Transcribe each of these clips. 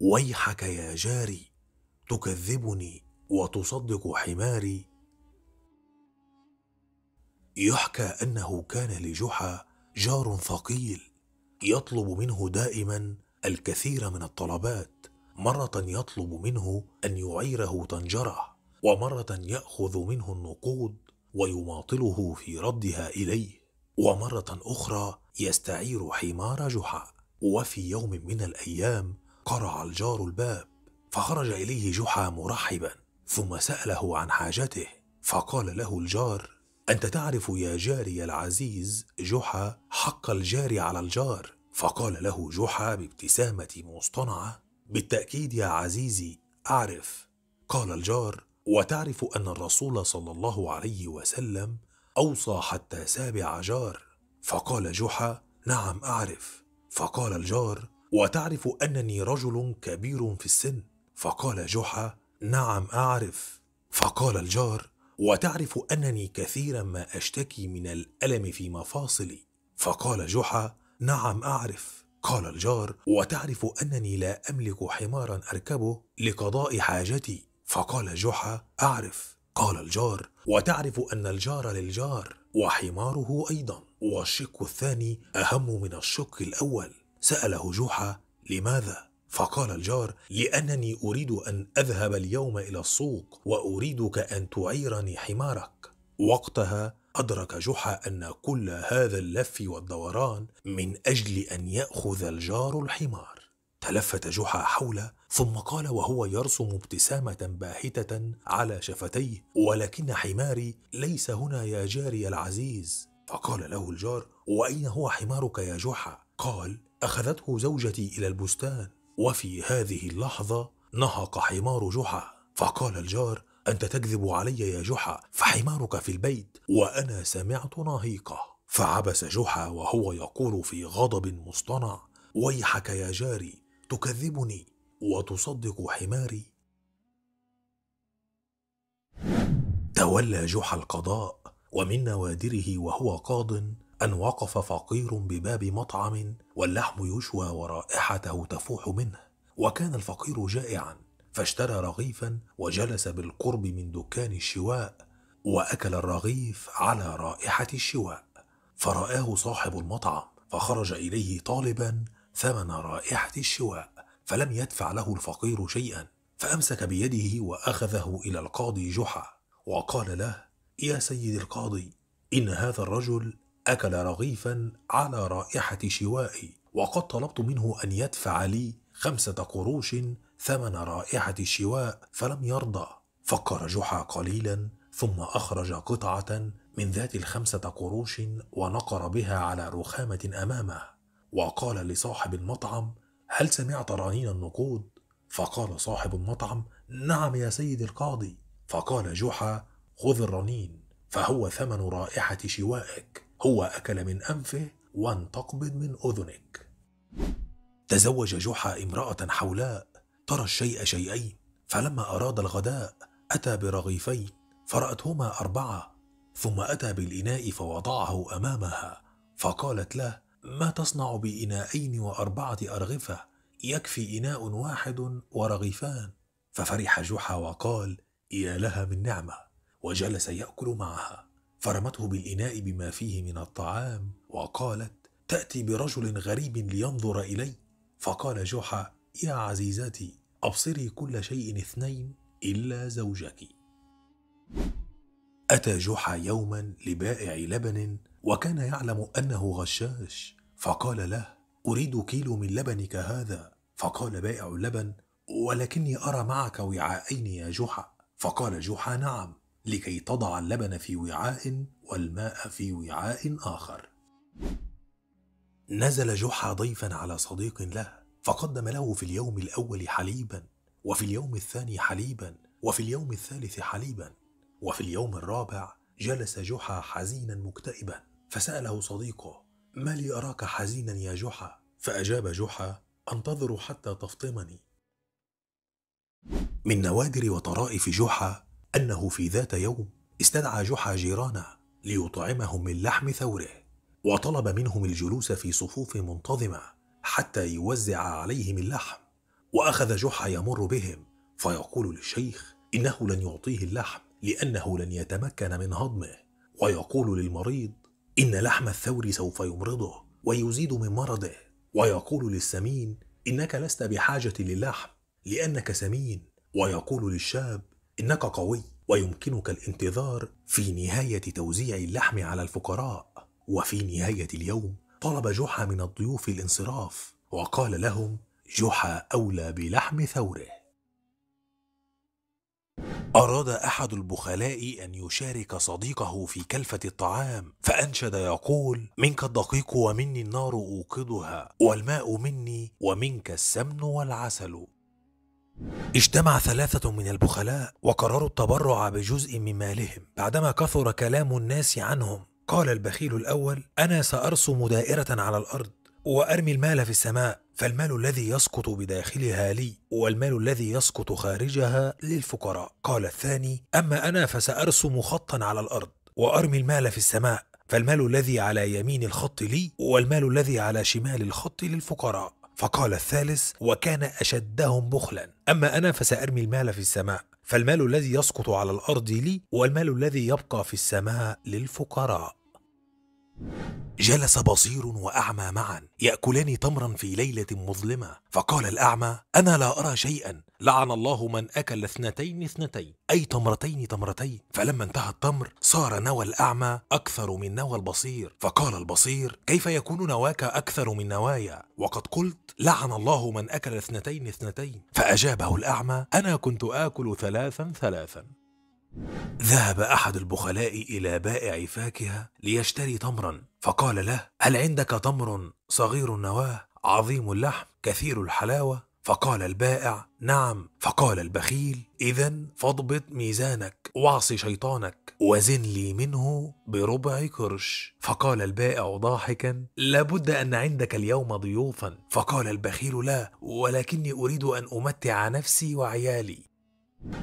ويحك يا جاري تكذبني وتصدق حماري يحكى انه كان لجحا جار ثقيل يطلب منه دائما الكثير من الطلبات مره يطلب منه ان يعيره طنجره ومره ياخذ منه النقود ويماطله في ردها اليه ومره اخرى يستعير حمار جحا وفي يوم من الايام قرع الجار الباب فخرج اليه جحا مرحبا ثم ساله عن حاجته فقال له الجار انت تعرف يا جاري العزيز جحا حق الجار على الجار فقال له جحا بابتسامه مصطنعه بالتاكيد يا عزيزي اعرف قال الجار وتعرف ان الرسول صلى الله عليه وسلم اوصى حتى سابع جار فقال جحا نعم اعرف فقال الجار وتعرف انني رجل كبير في السن فقال جحا نعم اعرف فقال الجار وتعرف انني كثيرا ما اشتكي من الالم في مفاصلي فقال جحا نعم اعرف قال الجار وتعرف انني لا املك حمارا اركبه لقضاء حاجتي فقال جحا اعرف قال الجار وتعرف ان الجار للجار وحماره ايضا والشق الثاني اهم من الشق الاول سأله جحا لماذا؟ فقال الجار لأنني أريد أن أذهب اليوم إلى السوق وأريدك أن تعيرني حمارك وقتها أدرك جحا أن كل هذا اللف والدوران من أجل أن يأخذ الجار الحمار تلفت جحا حوله ثم قال وهو يرسم ابتسامة باهتة على شفتيه ولكن حماري ليس هنا يا جاري العزيز فقال له الجار وأين هو حمارك يا جحا؟ قال أخذته زوجتي إلى البستان وفي هذه اللحظة نهق حمار جحا فقال الجار أنت تكذب علي يا جحا فحمارك في البيت وأنا سمعت نهيقه فعبس جحا وهو يقول في غضب مصطنع ويحك يا جاري تكذبني وتصدق حماري تولى جحا القضاء ومن نوادره وهو قاض أن وقف فقير بباب مطعم واللحم يشوى ورائحته تفوح منه وكان الفقير جائعا فاشترى رغيفا وجلس بالقرب من دكان الشواء وأكل الرغيف على رائحة الشواء فرآه صاحب المطعم فخرج إليه طالبا ثمن رائحة الشواء فلم يدفع له الفقير شيئا فأمسك بيده وأخذه إلى القاضي جحا وقال له يا سيد القاضي إن هذا الرجل أكل رغيفا على رائحة شوائي وقد طلبت منه أن يدفع لي خمسة قروش ثمن رائحة الشواء فلم يرضى فكر جحا قليلا ثم أخرج قطعة من ذات الخمسة قروش ونقر بها على رخامة أمامه وقال لصاحب المطعم هل سمعت رنين النقود؟ فقال صاحب المطعم نعم يا سيد القاضي فقال جحا خذ الرنين فهو ثمن رائحة شوائك هو أكل من أنفه وانتقبض من أذنك تزوج جحا امرأة حولاء ترى الشيء شيئين فلما أراد الغداء أتى برغيفين فرأتهما أربعة ثم أتى بالإناء فوضعه أمامها فقالت له ما تصنع بإناءين وأربعة أرغفة يكفي إناء واحد ورغيفان ففرح جحا وقال يا لها من نعمة وجلس يأكل معها فرمته بالإناء بما فيه من الطعام وقالت تأتي برجل غريب لينظر إلي فقال جحا يا عزيزتي أبصري كل شيء اثنين إلا زوجك أتى جحا يوما لبائع لبن وكان يعلم أنه غشاش فقال له أريد كيلو من لبنك هذا فقال بائع اللبن ولكني أرى معك وعاءين يا جحا فقال جحا نعم لكي تضع اللبن في وعاء والماء في وعاء آخر نزل جحا ضيفا على صديق له فقدم له في اليوم الأول حليبا وفي اليوم الثاني حليبا وفي اليوم الثالث حليبا وفي اليوم الرابع جلس جحا حزينا مكتئبا فسأله صديقه ما لي أراك حزينا يا جحا فأجاب جحا أنتظر حتى تفطمني من نوادر وطرائف جحا أنه في ذات يوم استدعى جحا جيرانه ليطعمهم من لحم ثوره وطلب منهم الجلوس في صفوف منتظمة حتى يوزع عليهم اللحم وأخذ جحا يمر بهم فيقول للشيخ إنه لن يعطيه اللحم لأنه لن يتمكن من هضمه ويقول للمريض إن لحم الثور سوف يمرضه ويزيد من مرضه ويقول للسمين إنك لست بحاجة للحم لأنك سمين ويقول للشاب إنك قوي ويمكنك الانتظار في نهاية توزيع اللحم على الفقراء وفي نهاية اليوم طلب جحا من الضيوف الانصراف وقال لهم جحا أولى بلحم ثوره أراد أحد البخلاء أن يشارك صديقه في كلفة الطعام فأنشد يقول منك الدقيق ومني النار أوقدها والماء مني ومنك السمن والعسل اجتمع ثلاثة من البخلاء وقرروا التبرع بجزء من مالهم بعدما كثر كلام الناس عنهم قال البخيل الأول أنا سأرسم دائرة على الأرض وأرمي المال في السماء فالمال الذي يسقط بداخلها لي والمال الذي يسقط خارجها للفقراء قال الثاني أما أنا فسأرسم خطا على الأرض وأرمي المال في السماء فالمال الذي على يمين الخط لي والمال الذي على شمال الخط للفقراء فقال الثالث وكان أشدهم بخلا أما أنا فسأرمي المال في السماء فالمال الذي يسقط على الأرض لي والمال الذي يبقى في السماء للفقراء جلس بصير واعمى معا ياكلان تمرا في ليله مظلمه فقال الاعمى انا لا ارى شيئا لعن الله من اكل اثنتين اثنتين اي تمرتين تمرتين فلما انتهى التمر صار نوى الاعمى اكثر من نوى البصير فقال البصير كيف يكون نواك اكثر من نوايا وقد قلت لعن الله من اكل اثنتين اثنتين فاجابه الاعمى انا كنت اكل ثلاثا ثلاثا ذهب أحد البخلاء إلى بائع فاكهة ليشتري تمرا فقال له هل عندك تمر صغير النواة عظيم اللحم كثير الحلاوة فقال البائع نعم فقال البخيل إذا فاضبط ميزانك واعص شيطانك وزن لي منه بربع قرش فقال البائع ضاحكا لابد أن عندك اليوم ضيوفا فقال البخيل لا ولكني أريد أن أمتع نفسي وعيالي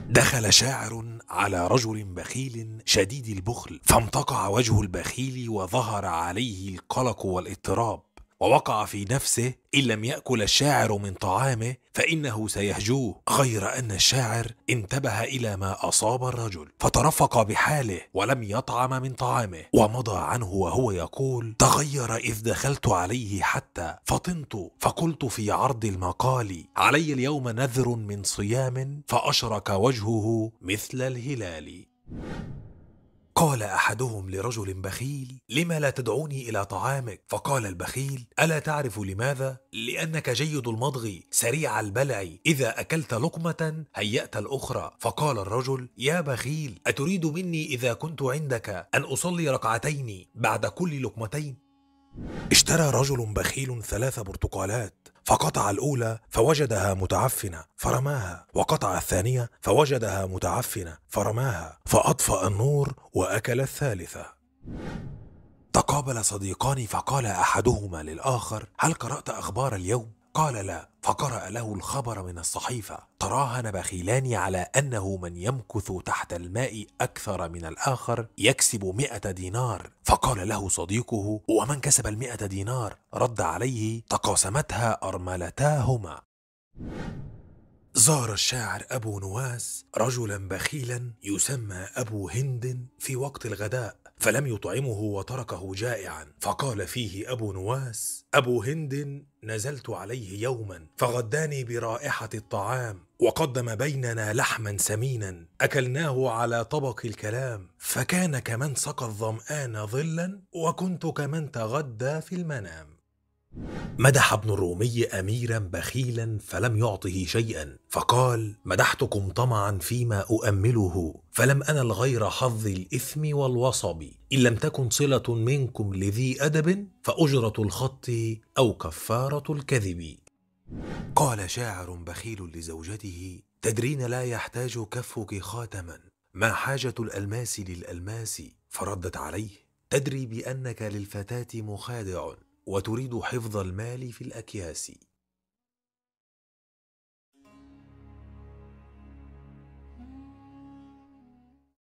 دخل شاعر على رجل بخيل شديد البخل فانتقع وجه البخيل وظهر عليه القلق والاضطراب ووقع في نفسه إن لم يأكل الشاعر من طعامه فإنه سيهجوه غير أن الشاعر انتبه إلى ما أصاب الرجل فترفق بحاله ولم يطعم من طعامه ومضى عنه وهو يقول تغير إذ دخلت عليه حتى فطنت فقلت في عرض المقال علي اليوم نذر من صيام فأشرك وجهه مثل الهلال قال احدهم لرجل بخيل لما لا تدعوني الى طعامك فقال البخيل الا تعرف لماذا لانك جيد المضغ سريع البلع اذا اكلت لقمه هيات الاخرى فقال الرجل يا بخيل اتريد مني اذا كنت عندك ان اصلي ركعتين بعد كل لقمتين اشترى رجل بخيل ثلاث برتقالات فقطع الأولى فوجدها متعفنة فرماها وقطع الثانية فوجدها متعفنة فرماها فأطفأ النور وأكل الثالثة تقابل صديقان فقال أحدهما للآخر هل قرأت أخبار اليوم؟ قال لا فقرأ له الخبر من الصحيفة تراهن بخيلان على أنه من يمكث تحت الماء أكثر من الآخر يكسب مئة دينار فقال له صديقه ومن كسب المئة دينار رد عليه تقاسمتها أرملتاهما زار الشاعر أبو نواس رجلا بخيلا يسمى أبو هند في وقت الغداء فلم يطعمه وتركه جائعا فقال فيه أبو نواس أبو هند نزلت عليه يوما فغداني برائحة الطعام وقدم بيننا لحما سمينا أكلناه على طبق الكلام فكان كمن سقى الظمآن ظلا وكنت كمن تغدى في المنام مدح ابن الرومي اميرا بخيلا فلم يعطه شيئا فقال مدحتكم طمعا فيما اؤمله فلم انل غير حظ الاثم والوصب ان لم تكن صله منكم لذي ادب فاجره الخط او كفاره الكذب قال شاعر بخيل لزوجته تدرين لا يحتاج كفك خاتما ما حاجه الالماس للالماس فردت عليه تدري بانك للفتاه مخادع وتريد حفظ المال في الاكياس